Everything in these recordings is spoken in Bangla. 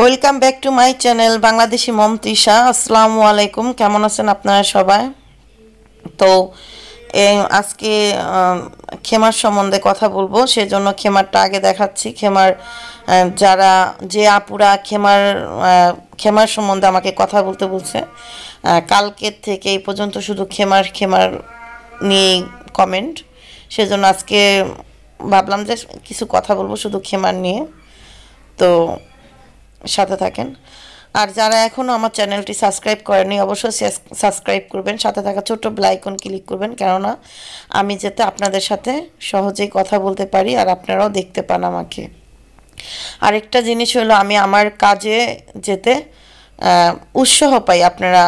Welcome back to my channel Bangladeshi mom Trisha আসসালামু আলাইকুম কেমন আছেন আপনারা সবাই তো আজকে খেমার সম্বন্ধে কথা বলবো সেজন্য খেমারটা আগে দেখাচ্ছি খেমার যারা যে আপুরা খেমার খেমার সম্বন্ধে আমাকে কথা বলতে বলছে কালকের থেকে এই পর্যন্ত শুধু খেমার খেমার নিয়ে কমেন্ট সেজন্য আজকে ভাবলাম যে কিছু কথা বলবো শুধু খেমার নিয়ে তো সাথে থাকেন আর যারা এখনও আমার চ্যানেলটি সাবস্ক্রাইব করেনি অবশ্যই সাবস্ক্রাইব করবেন সাথে থাকা ছোট্ট ব্লাইকন ক্লিক করবেন কেননা আমি যেতে আপনাদের সাথে সহজেই কথা বলতে পারি আর আপনারাও দেখতে পান আমাকে আরেকটা জিনিস হলো আমি আমার কাজে যেতে উৎসাহ পাই আপনারা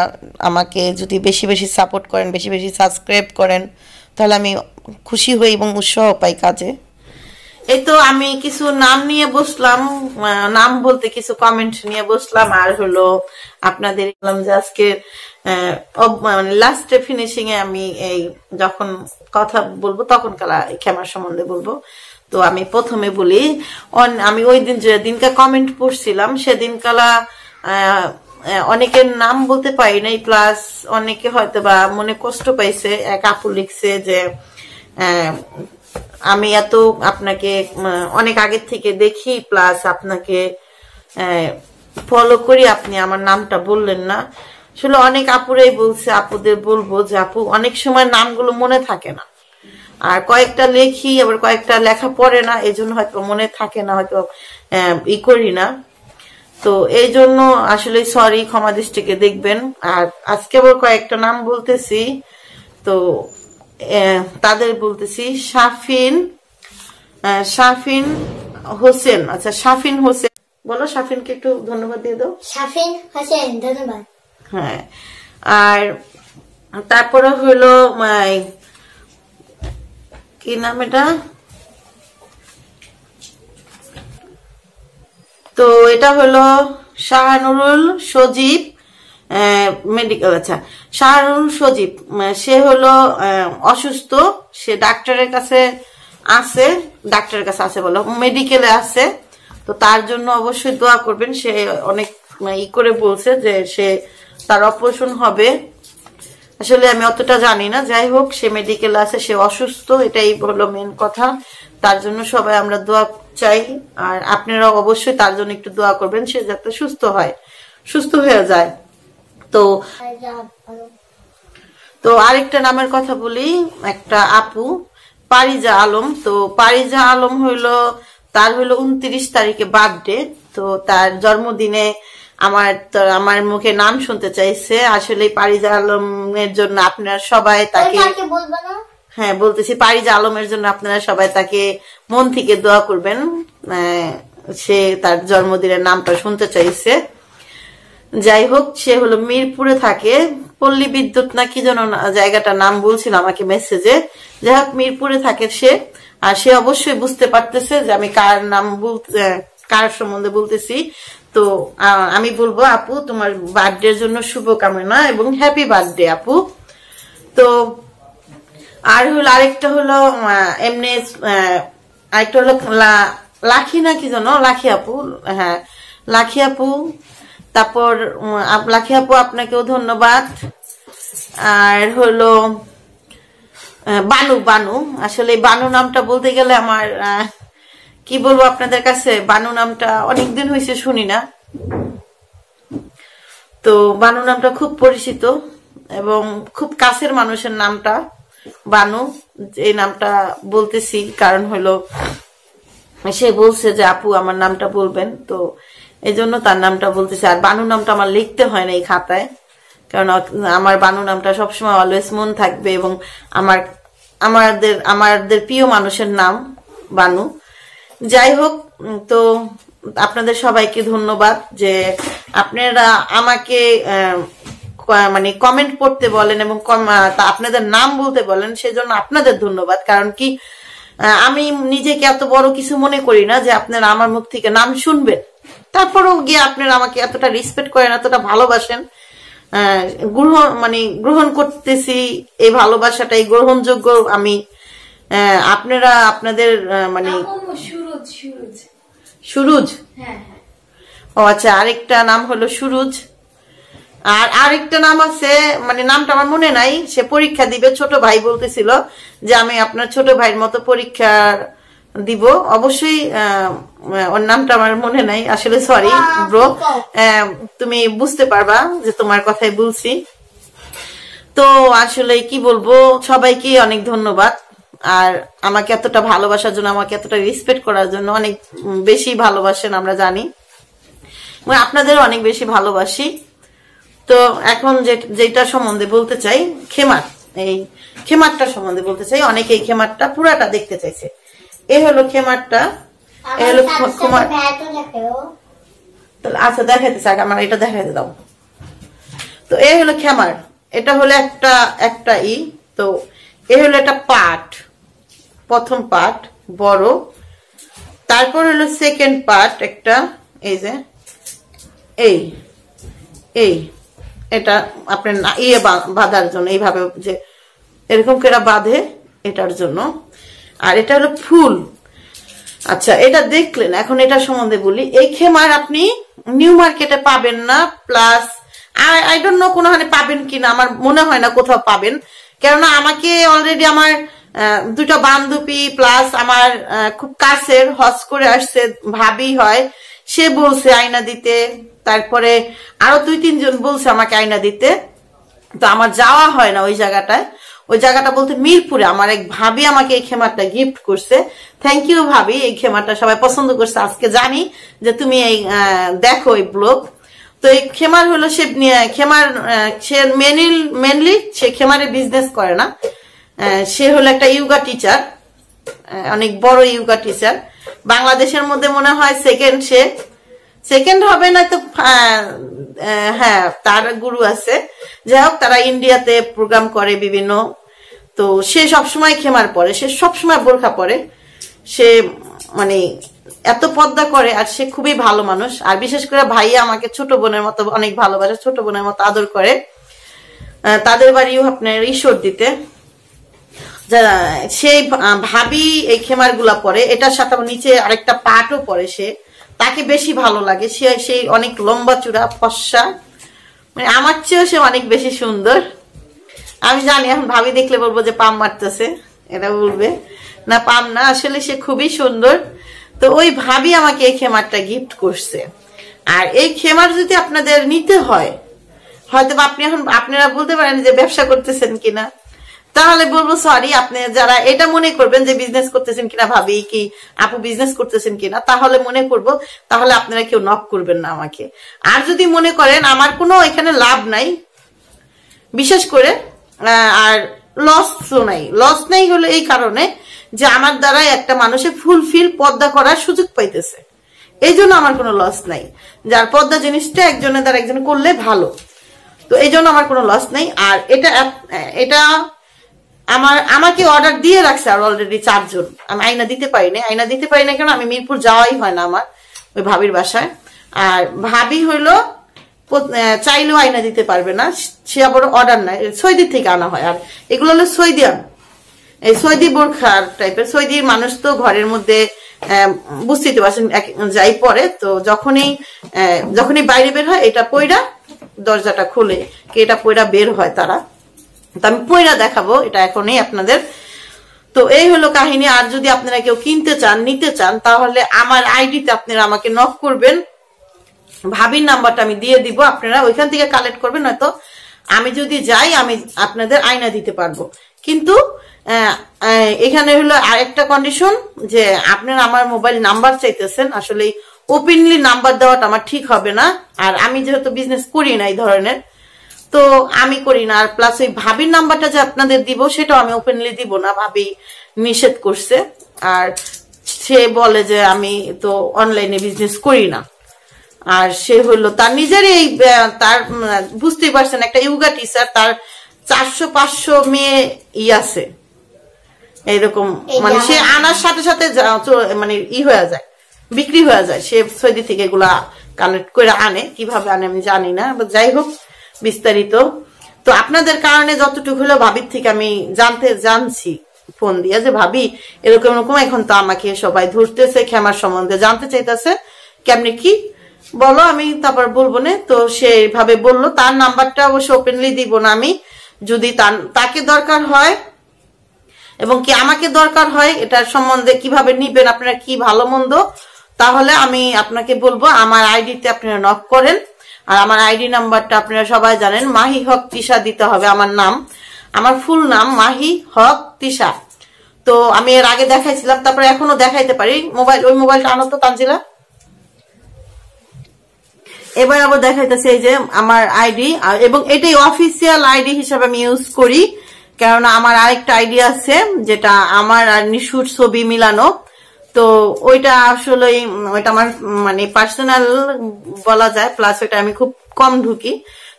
আমাকে যদি বেশি বেশি সাপোর্ট করেন বেশি বেশি সাবস্ক্রাইব করেন তাহলে আমি খুশি হই এবং উৎসাহ পাই কাজে এই তো আমি কিছু নাম নিয়ে বসলাম নাম বলতে কিছু কমেন্ট নিয়ে বসলাম আর হলো আপনাদের আজকে লাস্টে মানে ফিনিশিং এ আমি এই যখন কথা বলবো তখন কালা ক্ষমার সম্বন্ধে বলবো তো আমি প্রথমে বলি আমি ওই দিন যেদিনকে কমেন্ট পড়ছিলাম সেদিন কালা অনেকের নাম বলতে পারি নাই প্লাস অনেকে হয়তো বা মনে কষ্ট পাইছে এক আপু লিখছে যে আমি এত আপনাকে অনেক আগের থেকে দেখি প্লাস আপনাকে ফলো করি আপনি আমার নামটা বললেন না আসলে অনেক আপুরাই বলছে আপুদের বলবো যে আপু অনেক সময় নামগুলো মনে থাকে না আর কয়েকটা লেখি আবার কয়েকটা লেখা পড়ে না এই জন্য হয়তো মনে থাকে না হয়তো ই করি না তো এই জন্য আসলে সরি ক্ষমা দৃষ্টিকে দেখবেন আর আজকে আবার কয়েকটা নাম বলতেছি তো তাদের বলতেছি শাফিন শাফিন হোসেন আচ্ছা শাফিন হোসেন বলো শাফিনকে একটু ধন্যবাদ দিয়ে দাও শাফিন হোসেন ধন্যবাদ হ্যাঁ আর তারপরে হলো কি নাম এটা তো এটা হলো শাহানুরুল সজীব মেডিকেল আচ্ছা শাহরুল সজীব সে হলো অসুস্থ সে ডাক্তারের কাছে আছে ডাক্তারের কাছে আছে বলো মেডিকেলে আছে তো তার জন্য অবশ্যই দোয়া করবেন সে অনেক ই করে বলছে যে সে তার অপারেশন হবে আসলে আমি অতটা জানি না যাই হোক সে মেডিকেল আছে সে অসুস্থ এটাই হলো মেন কথা তার জন্য সবাই আমরা দোয়া চাই আর আপনারা অবশ্যই তার জন্য একটু দোয়া করবেন সে যাতে সুস্থ হয় সুস্থ হয়ে যায় তো তো আরেকটা নামের কথা বলি একটা আপু পারিজা আলম তো পারিজা আলম হইলো তার হইল উনত্রিশ তারিখে বার্থডে তো তার জন্মদিনে আমার আমার মুখে নাম শুনতে চাইছে আসলে পারিজা আলমের জন্য আপনারা সবাই তাকে হ্যাঁ বলতেছি পারিজা আলমের জন্য আপনারা সবাই তাকে মন থেকে দোয়া করবেন সে তার জন্মদিনের নামটা শুনতে চাইছে যাই হোক সে হলো মিরপুরে থাকে পল্লী বিদ্যুৎ না কি যেন জায়গাটা নাম বলছিল আমাকে মেসেজে যাই হোক মিরপুরে থাকে সে আর সে অবশ্যই বুঝতে পারতেছে যে আমি কার নাম বলতে কার সম্বন্ধে বলতেছি তো আমি বলবো আপু তোমার বার্থডের জন্য শুভকামনা এবং হ্যাপি বার্থডে আপু তো আর হলো আরেকটা হলো এমনি আরেকটা হলো লাখি না কি জানো লাখি আপু হ্যাঁ লাখি আপু তারপর লাখি আপু আপনাকেও ধন্যবাদ আর হলো বানু বানু আসলে বানু নামটা বলতে গেলে আমার কি বলবো আপনাদের কাছে বানু নামটা অনেকদিন হয়েছে শুনি না তো বানু নামটা খুব পরিচিত এবং খুব কাছের মানুষের নামটা বানু এই নামটা বলতেছি কারণ হলো সে বলছে যে আপু আমার নামটা বলবেন তো এই জন্য তার নামটা বলতেছি আর বানু নামটা আমার লিখতে হয় না এই খাতায় কারণ আমার বানু নামটা সবসময় অলওয়েজ মন থাকবে এবং আমার আমাদের আমাদের প্রিয় মানুষের নাম বানু যাই হোক তো আপনাদের সবাইকে ধন্যবাদ যে আপনারা আমাকে মানে কমেন্ট পড়তে বলেন এবং আপনাদের নাম বলতে বলেন সেজন্য আপনাদের ধন্যবাদ কারণ কি আমি নিজেকে এত বড় কিছু মনে করি না যে আপনারা আমার মুখ থেকে নাম শুনবেন তারপরেও গিয়ে আপনারা আমাকে এতটা রেসপেক্ট করেন এতটা ভালোবাসেন গ্রহণ মানে গ্রহণ করতেছি এই ভালোবাসাটা এই গ্রহণযোগ্য আমি আপনারা আপনাদের মানে সুরুজ হ্যাঁ, হ্যাঁ। ও আচ্ছা আরেকটা নাম হলো সুরুজ আর আরেকটা নাম আছে মানে নামটা আমার মনে নাই সে পরীক্ষা দিবে ছোট ভাই বলতেছিল যে আমি আপনার ছোট ভাইয়ের মতো পরীক্ষার দিব অবশ্যই ওর নামটা আমার মনে নাই আসলে সরি ব্রো তুমি বুঝতে পারবা যে তোমার কথাই বলছি তো আসলে কি বলবো সবাইকে অনেক ধন্যবাদ আর আমাকে এতটা ভালোবাসার জন্য আমাকে এতটা রেসপেক্ট করার জন্য অনেক বেশি ভালোবাসেন আমরা জানি মানে আপনাদের অনেক বেশি ভালোবাসি তো এখন যেটা সম্বন্ধে বলতে চাই খেমার এই খেমারটা সম্বন্ধে বলতে চাই অনেকে এই খেমারটা পুরাটা দেখতে চাইছে এই হলো খেমারটা এই হলো খেমার তাহলে আচ্ছা দেখাইতে আগে আমার এটা দেখাইতে দাও তো এই হলো খেমার এটা হলো একটা একটা ই তো এ হলো একটা পার্ট প্রথম পার্ট বড় তারপর হলো সেকেন্ড পার্ট একটা এই যে এই এই এটা আপনার ইয়ে বাঁধার জন্য এইভাবে যে এরকম কেরা বাঁধে এটার জন্য আর এটা হলো ফুল আচ্ছা এটা দেখলেন এখন এটা সম্বন্ধে বলি এই খেমার আপনি নিউ মার্কেটে পাবেন না প্লাস আই ডোন্ট নো কোনোখানে পাবেন কিনা আমার মনে হয় না কোথাও পাবেন কেননা আমাকে অলরেডি আমার দুটো বান্ধবী প্লাস আমার খুব কাছের হজ করে আসছে ভাবি হয় সে বলছে আয়না দিতে তারপরে আরো দুই তিনজন বলছে আমাকে আয়না দিতে তো আমার যাওয়া হয় না ওই জায়গাটায় ওই জায়গাটা বলতে মিরপুরে আমার এক ভাবি আমাকে এই খেমারটা গিফট করছে থ্যাংক ইউ ভাবি এই খেমারটা সবাই পছন্দ করছে আজকে জানি যে তুমি এই দেখো এই ব্লগ তো এই খেমার হলো সে খেমার সে মেনলি সে খেমারে বিজনেস করে না সে হলো একটা ইয়োগা টিচার অনেক বড় ইয়োগা টিচার বাংলাদেশের মধ্যে মনে হয় সেকেন্ড সে সেকেন্ড হবে না তো হ্যাঁ তার গুরু আছে যাই হোক তারা ইন্ডিয়াতে প্রোগ্রাম করে বিভিন্ন তো সে সবসময় খেমার পরে সে সবসময় বোরখা পরে সে মানে এত পদ্মা করে আর সে খুবই ভালো মানুষ আর বিশেষ করে ভাইয়া আমাকে ছোট বোনের মতো অনেক ভালোবাসে ছোট বোনের মতো আদর করে তাদের বাড়িও আপনার ঈশ্বর দিতে সেই ভাবি এই খেমার গুলা পরে এটার সাথে নিচে আরেকটা পাটও পরে সে তাকে বেশি ভালো লাগে সে সেই অনেক লম্বা চূড়া ফসা মানে আমার চেয়েও সে অনেক বেশি সুন্দর আমি জানি এখন ভাবি দেখলে বলবো যে পাম মারতেছে এটা বলবে না পাম না আসলে সে খুবই সুন্দর তো ওই ভাবি আমাকে এই খেমারটা গিফট করছে আর এই খেমার যদি আপনাদের নিতে হয় হয়তো আপনি এখন আপনারা বলতে পারেন যে ব্যবসা করতেছেন কিনা তাহলে বলবো সরি আপনি যারা এটা মনে করবেন যে বিজনেস করতেছেন কিনা ভাবি কি আপু বিজনেস করতেছেন কিনা তাহলে মনে করব তাহলে আপনারা কেউ নক করবেন না আমাকে আর যদি মনে করেন আমার কোনো এখানে লাভ নাই বিশেষ করে আর লসও নাই লস নাই হলো এই কারণে যে আমার দ্বারা একটা মানুষের ফুলফিল পদ্মা করার সুযোগ পাইতেছে এই জন্য আমার কোনো লস নাই যার পদ্মা জিনিসটা একজনের দ্বারা একজন করলে ভালো তো এই জন্য আমার কোনো লস নেই আর এটা এটা আমার আমাকে অর্ডার দিয়ে রাখছে আর অলরেডি চারজন আমি আয়না দিতে পারি না আয়না দিতে পারি না কেন আমি মিরপুর যাওয়াই হয় না আমার ওই ভাবির বাসায় আর ভাবি হইলো চাইলেও আয়না দিতে পারবে না সে আবার অর্ডার নাই সৌদি থেকে আনা হয় আর এগুলো হলো সৌদি এই সৌদি বোরখার টাইপের সৈদি মানুষ তো ঘরের মধ্যে বুঝতেই তো পারছেন যাই পরে তো যখনই যখনই বাইরে বের হয় এটা পয়রা দরজাটা খুলে কি এটা পয়রা বের হয় তারা তো আমি পয়রা দেখাবো এটা এখনই আপনাদের তো এই হলো কাহিনী আর যদি আপনারা কেউ কিনতে চান নিতে চান তাহলে আমার আইডিতে আপনারা আমাকে নক করবেন ভাবির নাম্বারটা আমি দিয়ে দিব আপনারা ওইখান থেকে কালেক্ট করবেন হয়তো আমি যদি যাই আমি আপনাদের আয়না দিতে পারবো কিন্তু এখানে হলো আরেকটা কন্ডিশন যে আপনারা আমার মোবাইল নাম্বার চাইতেছেন আসলে ওপেনলি নাম্বার দেওয়াটা আমার ঠিক হবে না আর আমি যেহেতু বিজনেস করি না এই ধরনের তো আমি করি না আর প্লাস ওই ভাবির নাম্বারটা যে আপনাদের দিব সেটাও আমি ওপেনলি দিব না ভাবি নিষেধ করছে আর সে বলে যে আমি তো অনলাইনে বিজনেস করি না আর সে হলো তার নিজের এই তার বুঝতেই পারছেন একটা ইউগা টিচার তার চারশো পাঁচশো মেয়ে ই আছে এইরকম মানে সে আনার সাথে সাথে মানে ই হয়ে যায় বিক্রি হয়ে যায় সে সৈদি থেকে এগুলা কালেক্ট করে আনে কিভাবে আনে আমি জানি না যাই হোক বিস্তারিত তো আপনাদের কারণে যতটুকু হলো ভাবির থেকে আমি জানতে জানছি ফোন দিয়ে যে ভাবি এরকম এরকম এখন তো আমাকে সবাই ধরতেছে খেমার সম্বন্ধে জানতে চাইতেছে কেমনি কি বলো আমি তারপর বলবো না তো সেভাবে বলল তার নাম্বারটা অবশ্য ওপেনলি দিব না আমি যদি তাকে দরকার হয় এবং কি আমাকে দরকার হয় এটার সম্বন্ধে কিভাবে নিবেন আপনারা কি ভালো মন্দ তাহলে আমি আপনাকে বলবো আমার আইডিতে আপনারা নক করেন আর আমার আইডি নাম্বারটা আপনারা সবাই জানেন মাহি হক তিসা দিতে হবে আমার নাম আমার ফুল নাম মাহি হক তিসা তো আমি এর আগে দেখাইছিলাম তারপরে এখনো দেখাইতে পারি মোবাইল ওই মোবাইলটা আনো তো তানজিলা এবার আবার দেখাইতেছে এই যে আমার আইডি এবং এটাই অফিসিয়াল আইডি হিসাবে আমি ইউজ করি কারণ আমার আরেকটা আইডি আছে যেটা আমার আর নিশুর ছবি মিলানো তো ওইটা আসলে ওইটা আমার মানে পার্সোনাল বলা যায় প্লাস ওইটা আমি খুব কম ঢুকি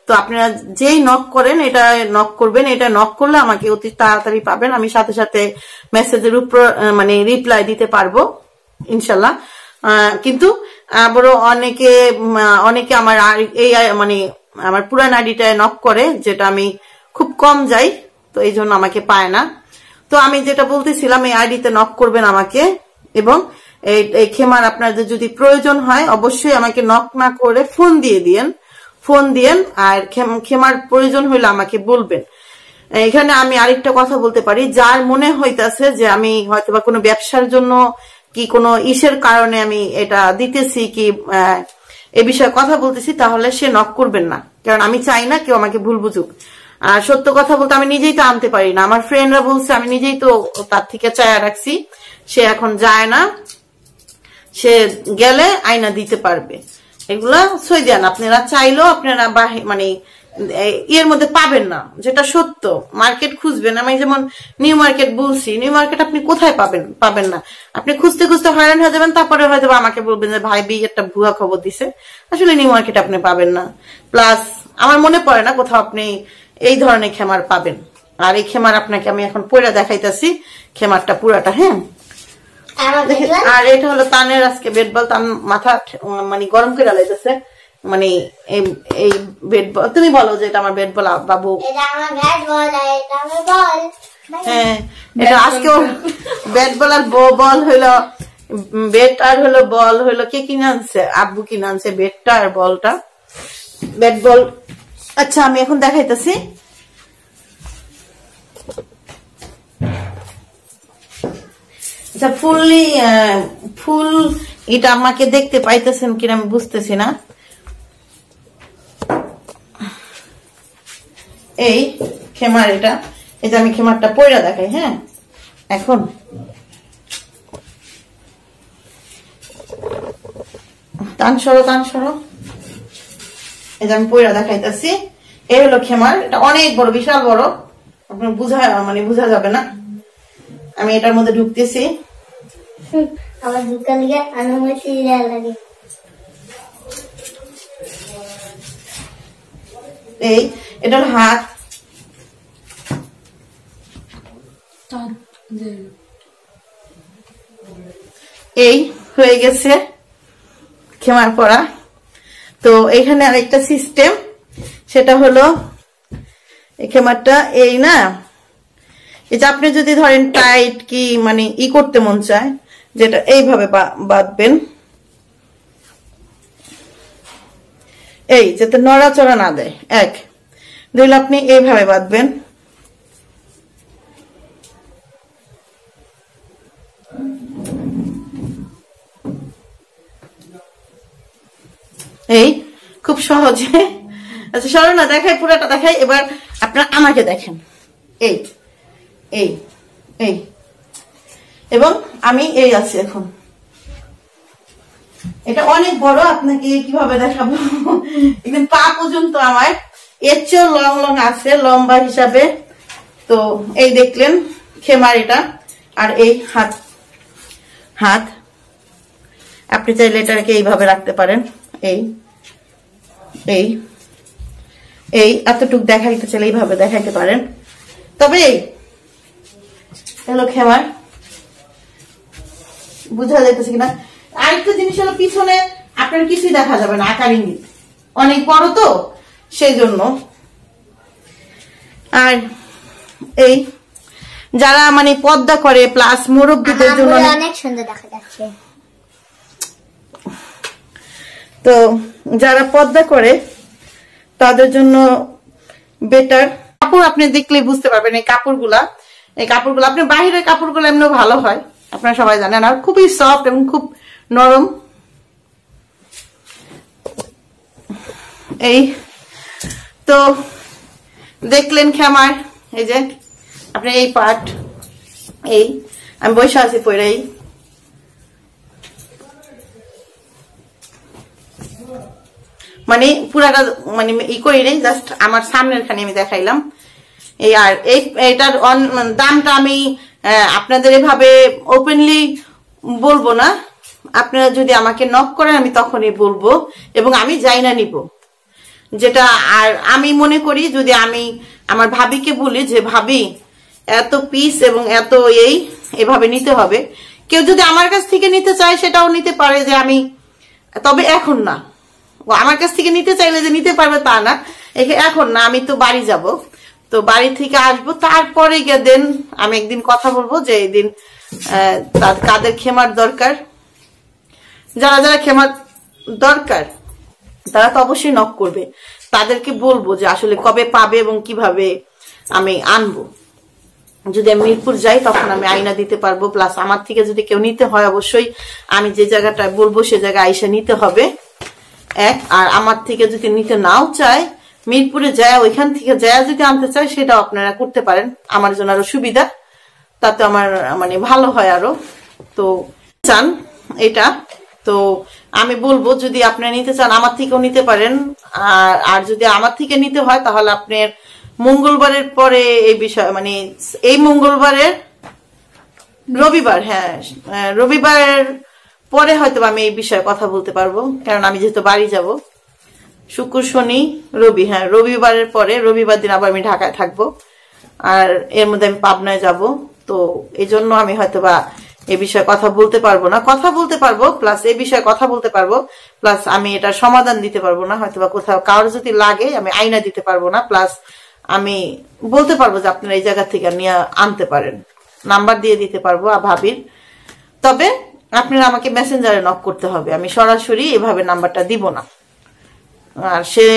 তো আপনারা যেই নক করেন এটা নক করবেন এটা নক করলে আমাকে অতি তাড়াতাড়ি পাবেন আমি সাথে সাথে মেসেজের উপর মানে রিপ্লাই দিতে পারবো ইনশাল্লাহ কিন্তু আবারও অনেকে অনেকে আমার এই মানে আমার পুরান আইডিটায় নক করে যেটা আমি খুব কম যাই তো এই জন্য আমাকে পায় না তো আমি যেটা বলতেছিলাম এই আইডিতে নক করবেন আমাকে এবং এই খেমার আপনাদের যদি প্রয়োজন হয় অবশ্যই আমাকে নক না করে ফোন দিয়ে দিয়েন ফোন দিয়েন আর খেমার প্রয়োজন হইলে আমাকে বলবেন এখানে আমি আরেকটা কথা বলতে পারি যার মনে হইতেছে যে আমি হয়তো বা কোনো ব্যবসার জন্য কি কোনো ইসের কারণে আমি এটা দিতেছি কি এ বিষয়ে কথা বলতেছি তাহলে সে নক করবেন না কারণ আমি চাই না কেউ আমাকে ভুল বুঝুক আর সত্য কথা বলতে আমি নিজেই তো আনতে পারি না আমার ফ্রেন্ডরা বলছে আমি নিজেই তো তার থেকে চায়া রাখছি সে এখন যায় না সে গেলে আয়না দিতে পারবে এগুলা সই দেন আপনারা চাইলেও আপনারা মানে ইয়ের মধ্যে পাবেন না যেটা সত্য মার্কেট খুঁজবেন আমি যেমন নিউ মার্কেট বলছি নিউ মার্কেট আপনি কোথায় পাবেন পাবেন না আপনি খুঁজতে খুঁজতে হয়রান হয়ে যাবেন তারপরে হয়তো আমাকে বলবেন যে ভাই বি একটা ভুয়া খবর দিছে আসলে নিউ মার্কেট আপনি পাবেন না প্লাস আমার মনে পড়ে না কোথাও আপনি এই ধরনের খেমার পাবেন আর এই খেমার আপনাকে আমি এখন পয়লা দেখাইতেছি খেমারটা পুরাটা হ্যাঁ আর এটা হলো তানের আজকে বেড বল তান মাথা মানে গরম করে লাইতেছে মানে এই বেড বল তুমি বলো যে এটা আমার বেড বল বাবু হ্যাঁ এটা আজকে ব্যাট বল আর বল হইলো বেড আর হলো বল হইলো কে কিনে আনছে আব্বু কিনে আনছে বেডটা আর বলটা ব্যাট বল আচ্ছা আমি এখন দেখাইতেছি আচ্ছা ফুললি ফুল এটা আমাকে দেখতে পাইতেছেন কিনা আমি বুঝতেছি না এই খেমার এটা এই যে আমি খেমারটা পয়রা দেখাই হ্যাঁ এখন টান সরো টান সরো এই যে আমি পয়রা দেখাইতেছি এই হলো খেমার এটা অনেক বড় বিশাল বড় আপনার বুঝা মানে বুঝা যাবে না আমি এটার মধ্যে ঢুকতেছি এই এটার হাত এই হয়ে গেছে খেমার পড়া তো এখানে আরেকটা সিস্টেম সেটা হলো খেমারটা এই না এই যে আপনি যদি ধরেন টাইট কি মানে ই করতে মন চায় যেটা এইভাবে বাঁধবেন এই যাতে নড়াচড়া না দেয় এক রিল আপনি এইভাবে বাঁধবেন এই খুব সহজে আচ্ছা সরো না দেখাই পুরাটা দেখাই এবার আপনার আমাকে দেখেন এই এই এই এবং আমি এই আছি এখন এটা অনেক বড় আপনাকে কিভাবে দেখাবো একদিন পা পর্যন্ত আমার এর চেয়েও লং লং আছে লম্বা হিসাবে তো এই দেখলেন খেমার এটা আর এই হাত হাত আপনি চাইলে এটাকে এইভাবে রাখতে পারেন এই এই এই এতটুক দেখাইতে চাইলে এইভাবে দেখাইতে পারেন তবে এই হলো খেমার বুঝা যাইতেছে কিনা আরেকটা জিনিস হলো পিছনে আপনার কিছুই দেখা যাবে না আকার ইঙ্গিত অনেক বড় তো সেই জন্য আর এই যারা মানে পদ্মা করে প্লাস মুরব্বীদের জন্য অনেক সুন্দর দেখা যাচ্ছে তো যারা পদ্মা করে তাদের জন্য বেটার কাপড় আপনি দেখলে বুঝতে পারবেন এই কাপড়গুলা এই কাপড়গুলো আপনি বাহিরের কাপড়গুলো এমনি ভালো হয় আপনারা সবাই জানেন আর খুবই সফট এবং খুব নরম এই তো দেখলেন আমার এই যে আপনার এই পার্ট এই আমি বসে আছি পড়াই মানে পুরাটা মানে ই করি নেই জাস্ট আমার সামনের খানে আমি দেখাইলাম এই আর এই এটার দামটা আমি আপনাদের এভাবে ওপেনলি বলবো না আপনারা যদি আমাকে নক করেন আমি তখনই বলবো এবং আমি যাই না নিব যেটা আর আমি মনে করি যদি আমি আমার ভাবিকে বলি যে ভাবি এত পিস এবং এত এই এভাবে নিতে হবে কেউ যদি আমার কাছ থেকে নিতে চায় সেটাও নিতে পারে যে আমি তবে এখন না ও আমার কাছ থেকে নিতে চাইলে যে নিতে পারবে তা না এখন না আমি তো বাড়ি যাব তো বাড়ি থেকে আসব তারপরে গিয়ে দেন আমি একদিন কথা বলবো যে এই দিন কাদের খেমার দরকার যারা যারা খেমার দরকার তারা তো অবশ্যই নক করবে তাদেরকে বলবো যে আসলে কবে পাবে এবং কিভাবে আমি আনবো যদি আমি মিরপুর যাই তখন আমি আয়না দিতে পারবো প্লাস আমার থেকে যদি কেউ নিতে হয় অবশ্যই আমি যে জায়গাটায় বলবো সে জায়গায় আয়সা নিতে হবে এক আর আমার থেকে যদি নিতে নাও চায় মিরপুরে যায় ওইখান থেকে যায় যদি আনতে চায় সেটাও আপনারা করতে পারেন আমার জন্য আরো সুবিধা তাতে আমার মানে ভালো হয় আরো তো চান এটা তো আমি বলবো যদি আপনি নিতে চান আমার থেকেও নিতে পারেন আর আর যদি আমার থেকে নিতে হয় তাহলে আপনার মঙ্গলবারের পরে এই বিষয় মানে এই মঙ্গলবারের রবিবার হ্যাঁ রবিবারের পরে হয়তো আমি এই বিষয়ে কথা বলতে পারবো কারণ আমি যেহেতু বাড়ি যাব শুক্র শনি রবি হ্যাঁ রবিবারের পরে রবিবার দিন আবার আমি ঢাকায় থাকবো আর এর মধ্যে আমি পাবনায় যাব তো এই জন্য আমি হয়তো বা এ বিষয়ে কথা বলতে পারবো না কথা বলতে পারবো প্লাস এ বিষয়ে কথা বলতে পারবো প্লাস আমি এটা সমাধান দিতে পারবো না হয়তো বা কোথাও কারোর যদি লাগে আমি আইনা দিতে পারবো না প্লাস আমি বলতে পারবো যে আপনারা এই জায়গা থেকে নিয়ে আনতে পারেন নাম্বার দিয়ে দিতে পারবো আর ভাবির তবে আপনারা আমাকে মেসেঞ্জারে নক করতে হবে আমি সরাসরি এভাবে নাম্বারটা দিব না আর সে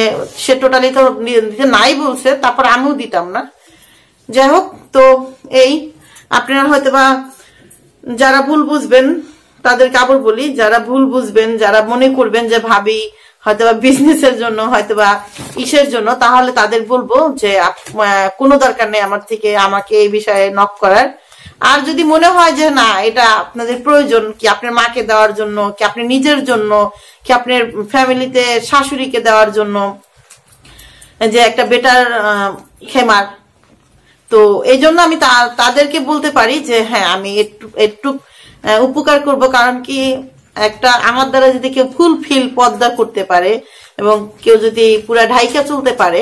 সে টোটালি তো দিতে নাই বলছে তারপর আমিও দিতাম না যাই হোক তো এই আপনারা হয়তো বা যারা ভুল বুঝবেন তাদেরকে আবার বলি যারা ভুল বুঝবেন যারা মনে করবেন যে ভাবি হয়তোবা বিজনেসের জন্য হয়তোবা ইসের জন্য তাহলে তাদের বলবো যে কোনো দরকার নেই আমার থেকে আমাকে এই বিষয়ে নক করার আর যদি মনে হয় যে না এটা আপনাদের প্রয়োজন কি আপনার মাকে দেওয়ার জন্য কি আপনার নিজের জন্য কি আপনার ফ্যামিলিতে শাশুড়িকে দেওয়ার জন্য যে একটা বেটার খেমার তো এই জন্য আমি তাদেরকে বলতে পারি যে হ্যাঁ আমি একটু একটু উপকার করব কারণ কি একটা আমার দ্বারা যদি কেউ ফুলফিল পদ্মা করতে পারে এবং কেউ যদি পুরা ঢাইকা চলতে পারে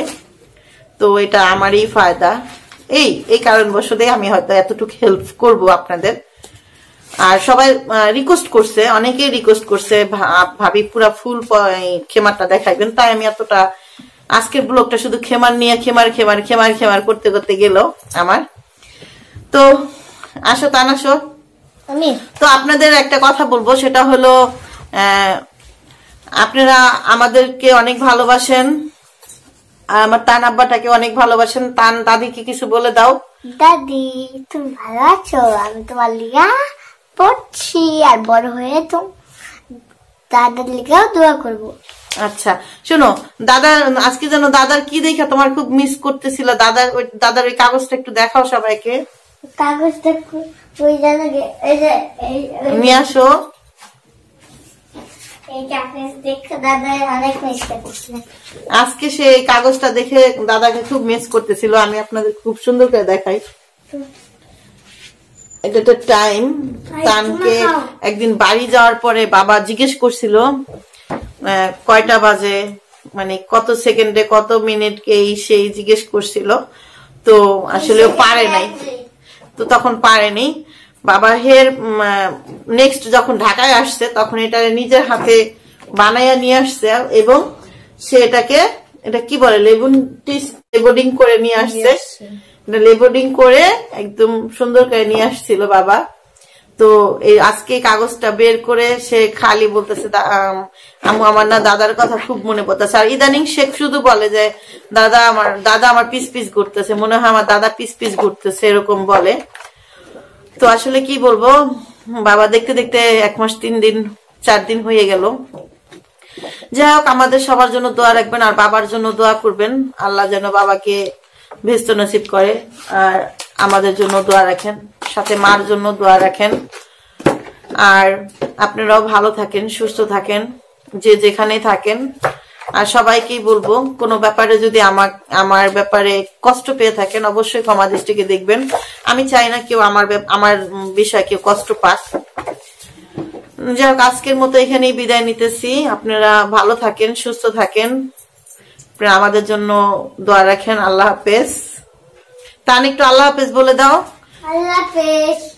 তো এটা আমারই ফায়দা এই এই কারণবশতে আমি হয়তো এতটুকু হেল্প করব আপনাদের আর সবাই রিকোয়েস্ট করছে অনেকেই রিকোয়েস্ট করছে ভাবি পুরা ফুল খেমাটা দেখাইবেন তাই আমি এতটা আজকের ব্লগটা শুধু খেমার নিয়ে খেমার খেমার খেমার খেমার করতে করতে গেল আমার তো আসো তান আসো তো আপনাদের একটা কথা বলবো সেটা হলো আপনারা আমাদেরকে অনেক ভালোবাসেন আমার তান আব্বাটাকে অনেক ভালোবাসেন তান দাদিকে কিছু বলে দাও দাদি তুমি ভালো আছো আমি তোমার লিগা পড়ছি আর বড় হয়ে তো দাদার লিগাও দোয়া করবো আচ্ছা শোনো দাদা আজকে যেন দাদার কি দেখা তোমার খুব মিস করতেছিল দাদার ওই দাদার ওই কাগজটা একটু দেখাও সবাইকে আজকে সে কাগজটা দেখে দাদাকে খুব মিস করতেছিল আমি আপনাদের খুব সুন্দর করে দেখাই এটা তো টাইম তানকে একদিন বাড়ি যাওয়ার পরে বাবা জিজ্ঞেস করছিল কয়টা বাজে মানে কত সেকেন্ডে কত মিনিটকে এই সেই জিজ্ঞেস করছিল তো আসলে পারে নাই তো তখন পারেনি বাবা হের নেক্সট যখন ঢাকায় আসছে তখন এটা নিজের হাতে বানাইয়া নিয়ে আসছে এবং সে এটাকে এটা কি বলে লেবুন লেবোডিং করে নিয়ে আসছে লেবোডিং করে একদম সুন্দর করে নিয়ে আসছিল বাবা তো এই আজকে কাগজটা বের করে সে খালি বলতেছে আমু আমার না দাদার কথা খুব মনে পড়তেছে আর ইদানিং শেখ শুধু বলে যে দাদা আমার দাদা আমার পিস পিস ঘুরতেছে মনে হয় আমার দাদা পিস পিস ঘুরতেছে এরকম বলে তো আসলে কি বলবো বাবা দেখতে দেখতে এক মাস তিন দিন চার দিন হয়ে গেল যাই হোক আমাদের সবার জন্য দোয়া রাখবেন আর বাবার জন্য দোয়া করবেন আল্লাহ যেন বাবাকে ভেস্ত নসিব করে আর আমাদের জন্য দোয়া রাখেন সাথে মার জন্য দোয়া রাখেন আর আপনারাও ভালো থাকেন সুস্থ থাকেন যে যেখানে থাকেন আর সবাইকেই বলবো কোনো ব্যাপারে যদি আমার আমার ব্যাপারে কষ্ট পেয়ে থাকেন অবশ্যই ক্ষমা দৃষ্টিকে দেখবেন আমি চাই না কেউ আমার আমার বিষয়ে কেউ কষ্ট পাক যাই হোক আজকের মতো এখানেই বিদায় নিতেছি আপনারা ভালো থাকেন সুস্থ থাকেন আমাদের জন্য দোয়া রাখেন আল্লাহ হাফেজ তা একটু আল্লাহ হাফেজ বলে দাও Allah Hafiz.